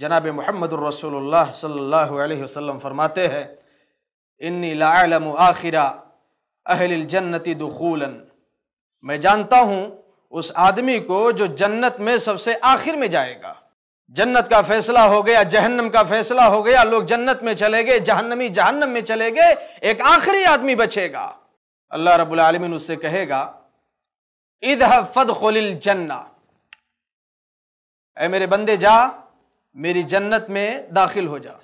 जनाब मोहम्मद फरमाते हैं इन्नी लालम आखिरा अहल जन्नति दुखूलन मैं जानता हूँ उस आदमी को जो जन्नत में सबसे आखिर में जाएगा जन्नत का फैसला हो गया जहन्नम का फैसला हो गया लोग जन्नत में चले गए जहन्नमी जहन्नम में चले गए एक आखिरी आदमी बचेगा अल्लाह रब्बुल आलमीन उससे कहेगा इधह फद खोल जन्ना ए मेरे बंदे जा मेरी जन्नत में दाखिल हो जा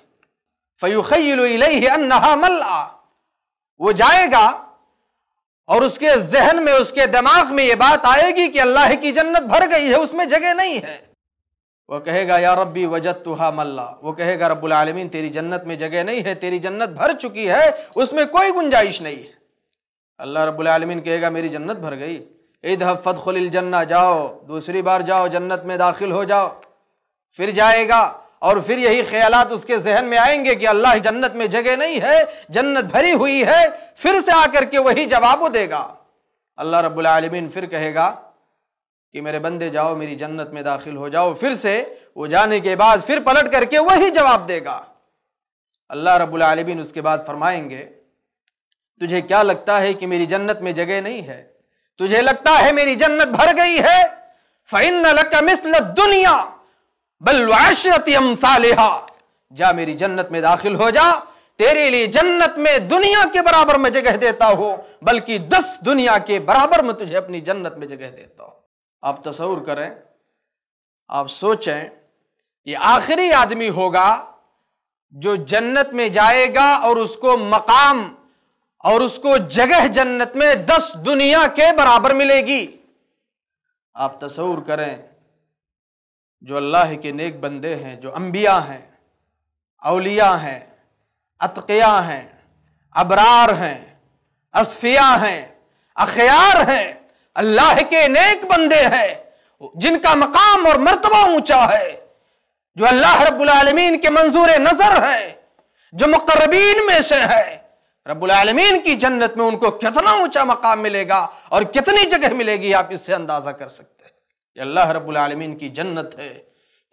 मल्ला वो जाएगा और उसके जहन में उसके दिमाग में ये बात आएगी कि अल्लाह की जन्नत भर गई है उसमें जगह नहीं है वो कहेगा या रब्बी वजत तुहा मल्ला वो कहेगा रब्बुल आलमीन तेरी जन्नत में जगह नहीं है तेरी जन्नत भर चुकी है उसमें कोई गुंजाइश नहीं है अल्लाह रब्बुल आलमीन कहेगा मेरी जन्नत भर गई ईद हफ़त खुल जन्ना जाओ दूसरी बार जाओ जन्नत में दाखिल हो जाओ फिर जाएगा और फिर यही ख्यालात उसके जहन में आएंगे कि अल्लाह जन्नत में जगह नहीं है जन्नत भरी हुई है फिर से आकर के वही जवाब देगा अल्लाह रब्बुल फिर कहेगा कि मेरे बंदे जाओ मेरी जन्नत में दाखिल हो जाओ फिर से वो जाने के बाद फिर पलट करके वही जवाब देगा अल्लाह रब्बुल उसके बाद फरमाएंगे तुझे क्या लगता है कि मेरी जन्नत में जगह नहीं है तुझे लगता है मेरी जन्नत भर गई है फ़ैन लक मिसल दुनिया बलवाशरतम सालिहा जा मेरी जन्नत में दाखिल हो जा तेरे लिए जन्नत में दुनिया के बराबर में जगह देता हूं बल्कि दस दुनिया के बराबर में तुझे अपनी जन्नत में जगह देता हूं आप तस्वूर करें आप सोचें ये आखिरी आदमी होगा जो जन्नत में जाएगा और उसको मकाम और उसको जगह जन्नत में दस दुनिया के बराबर मिलेगी आप तस्वूर करें जो अल्लाह के नेक बंदे हैं जो अम्बिया हैं अलिया हैं अतकिया हैं अबरार हैं असफिया हैं अखियार हैं अल्लाह के नेक बंदे हैं जिनका मकाम और मरतबा ऊंचा है जो अल्लाह रबालमीन के मंजूर नज़र है जो मुकरबीन में से है रबालमीन की जन्नत में उनको कितना ऊंचा मकाम मिलेगा और कितनी जगह मिलेगी आप इससे अंदाज़ा कर सकते कि अल्लाह रब्बुल आलमीन की जन्नत है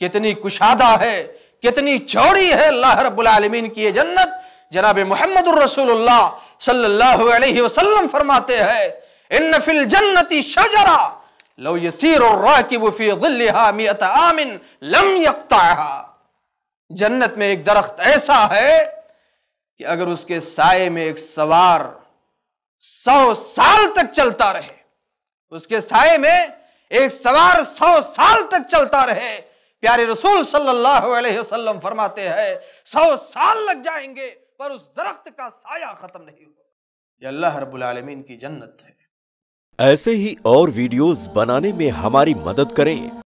कितनी कुशादा है कितनी चौड़ी है अल्लाह रब्बुल आलमीन की ये जन्नत जनाब मोहम्मद रसूलुल्लाह सल्लल्लाहु अलैहि वसल्लम फरमाते हैं इन फिल जन्नती शजरा लो यसीर राकिब फी ज़िल्लिहा मियत आमिन लम यक्ताहा जन्नत में एक दरख्त ऐसा है कि अगर उसके साय में एक सवार सौ साल तक चलता रहे उसके साय में एक सवार सौ साल तक चलता रहे प्यारे रसूल सल्लल्लाहु अलैहि वसल्लम फरमाते हैं सौ साल लग जाएंगे पर उस दरख्त का साया खत्म नहीं होगा ये अल्लाह रब्बुल आलमीन की जन्नत है ऐसे ही और वीडियोस बनाने में हमारी मदद करें